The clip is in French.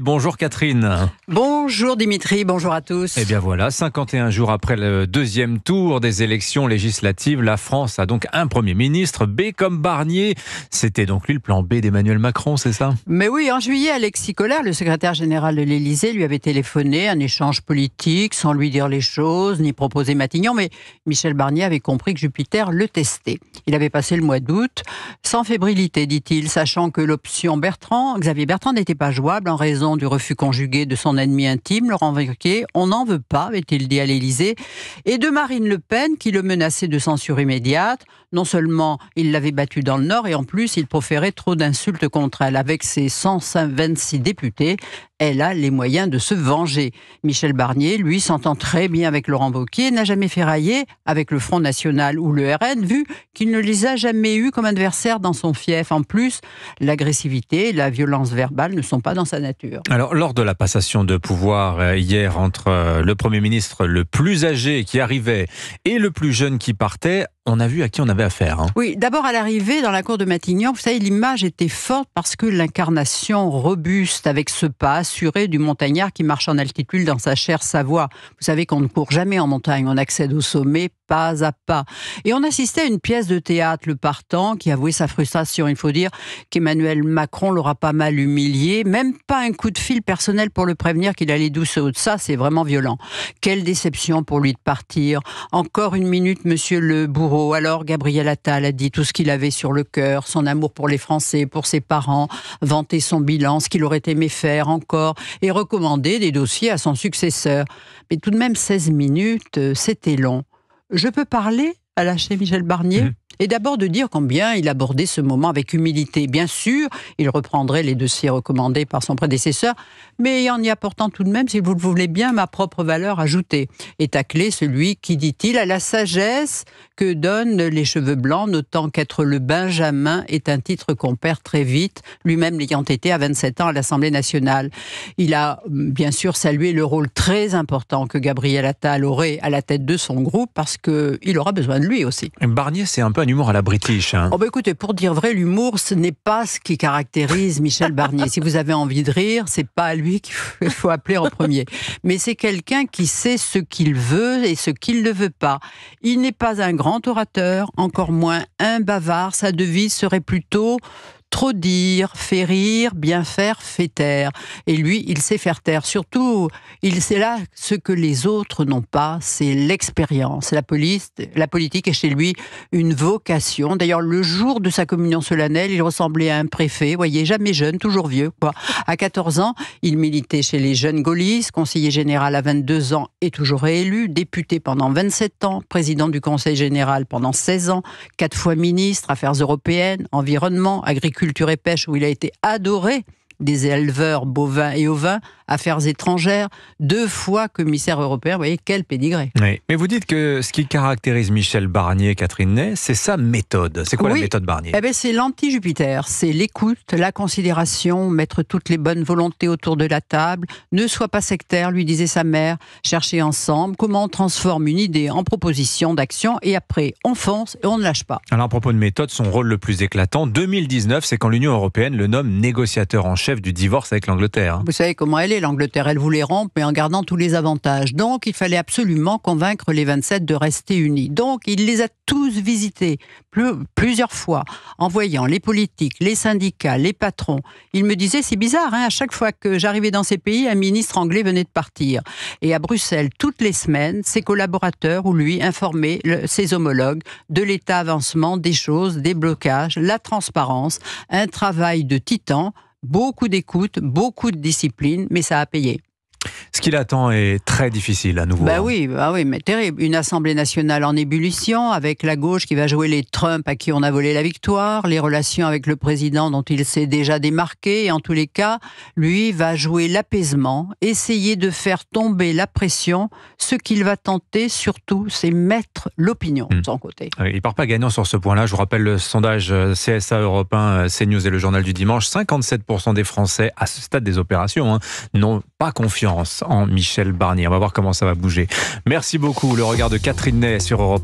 Bonjour Catherine. Bonjour Dimitri, bonjour à tous. Et eh bien voilà, 51 jours après le deuxième tour des élections législatives, la France a donc un Premier ministre, B comme Barnier. C'était donc lui le plan B d'Emmanuel Macron, c'est ça Mais oui, en juillet, Alexis coller, le secrétaire général de l'Élysée, lui avait téléphoné, un échange politique, sans lui dire les choses, ni proposer Matignon, mais Michel Barnier avait compris que Jupiter le testait. Il avait passé le mois d'août sans fébrilité, dit-il, sachant que l'option Bertrand, Xavier Bertrand n'était pas jouable en raison du refus conjugué de son ennemi intime, Laurent Wauquiez. On n'en veut pas, avait-il dit à l'Élysée, et de Marine Le Pen qui le menaçait de censure immédiate. Non seulement il l'avait battue dans le Nord, et en plus il proférait trop d'insultes contre elle. Avec ses 126 députés, elle a les moyens de se venger. Michel Barnier, lui, s'entend très bien avec Laurent Wauquiez, n'a jamais ferraillé avec le Front National ou le RN, vu qu'il ne les a jamais eus comme adversaires dans son fief. En plus, l'agressivité et la violence verbale ne sont pas dans sa nature. Alors, lors de la passation de pouvoir euh, hier entre euh, le Premier ministre le plus âgé qui arrivait et le plus jeune qui partait, on a vu à qui on avait affaire. Hein. Oui, d'abord à l'arrivée dans la cour de Matignon, vous savez, l'image était forte parce que l'incarnation robuste avec ce pas assuré du montagnard qui marche en altitude dans sa chère Savoie. Vous savez qu'on ne court jamais en montagne, on accède au sommet pas à pas. Et on assistait à une pièce de théâtre, Le Partant, qui avouait sa frustration. Il faut dire qu'Emmanuel Macron l'aura pas mal humilié, même pas un coup de fil personnel pour le prévenir qu'il allait douce haut de ça, c'est vraiment violent. Quelle déception pour lui de partir. Encore une minute, monsieur le bourreau alors Gabriel Attal a dit tout ce qu'il avait sur le cœur, son amour pour les Français, pour ses parents, vanté son bilan, ce qu'il aurait aimé faire encore, et recommandé des dossiers à son successeur. Mais tout de même 16 minutes, euh, c'était long. Je peux parler à la lâcher Michel Barnier mmh et d'abord de dire combien il abordait ce moment avec humilité. Bien sûr, il reprendrait les dossiers recommandés par son prédécesseur, mais en y apportant tout de même, si vous le voulez bien, ma propre valeur ajoutée. Et clé celui qui, dit-il, a la sagesse que donnent les cheveux blancs, notant qu'être le Benjamin est un titre qu'on perd très vite, lui-même l'ayant été à 27 ans à l'Assemblée nationale. Il a bien sûr salué le rôle très important que Gabriel Attal aurait à la tête de son groupe, parce qu'il aura besoin de lui aussi. Barnier, c'est un un humour à la british. Hein. Oh bah, écoutez, pour dire vrai, l'humour, ce n'est pas ce qui caractérise Michel Barnier. si vous avez envie de rire, c'est pas à lui qu'il faut appeler en premier. Mais c'est quelqu'un qui sait ce qu'il veut et ce qu'il ne veut pas. Il n'est pas un grand orateur, encore moins un bavard. Sa devise serait plutôt Trop dire, fait rire, bien faire, fait taire. Et lui, il sait faire taire. Surtout, il sait là ce que les autres n'ont pas, c'est l'expérience. La, la politique est chez lui une vocation. D'ailleurs, le jour de sa communion solennelle, il ressemblait à un préfet, vous voyez, jamais jeune, toujours vieux. Quoi. À 14 ans, il militait chez les jeunes gaullistes, conseiller général à 22 ans et toujours réélu, député pendant 27 ans, président du conseil général pendant 16 ans, quatre fois ministre, affaires européennes, environnement, agriculture, culture et pêche où il a été adoré des éleveurs bovins et ovins, Affaires étrangères, deux fois commissaire européen. Vous voyez, quel pédigré. Mais vous dites que ce qui caractérise Michel Barnier et Catherine Ney, c'est sa méthode. C'est quoi la méthode Barnier eh ben, C'est l'anti-Jupiter. C'est l'écoute, la considération, mettre toutes les bonnes volontés autour de la table. Ne soit pas sectaire, lui disait sa mère. Chercher ensemble comment on transforme une idée en proposition d'action et après, on fonce et on ne lâche pas. Alors, à propos de méthode, son rôle le plus éclatant, 2019, c'est quand l'Union européenne le nomme négociateur en chef du divorce avec l'Angleterre. Vous savez comment elle est L'Angleterre, elle voulait rompre, mais en gardant tous les avantages. Donc, il fallait absolument convaincre les 27 de rester unis. Donc, il les a tous visités plusieurs fois, en voyant les politiques, les syndicats, les patrons. Il me disait, c'est bizarre, hein, à chaque fois que j'arrivais dans ces pays, un ministre anglais venait de partir. Et à Bruxelles, toutes les semaines, ses collaborateurs ou lui informaient ses homologues de l'état avancement des choses, des blocages, la transparence, un travail de titan beaucoup d'écoute, beaucoup de discipline, mais ça a payé. Qu'il attend est très difficile à nouveau. Bah oui, bah oui, mais terrible. Une Assemblée nationale en ébullition, avec la gauche qui va jouer les Trump à qui on a volé la victoire, les relations avec le président dont il s'est déjà démarqué, et en tous les cas, lui va jouer l'apaisement, essayer de faire tomber la pression. Ce qu'il va tenter surtout, c'est mettre l'opinion hmm. de son côté. Il ne part pas gagnant sur ce point-là. Je vous rappelle le sondage euh, CSA européen euh, CNews et le journal du dimanche. 57% des Français à ce stade des opérations hein, n'ont pas confiance en Michel Barnier. On va voir comment ça va bouger. Merci beaucoup. Le regard de Catherine Ney sur Europe.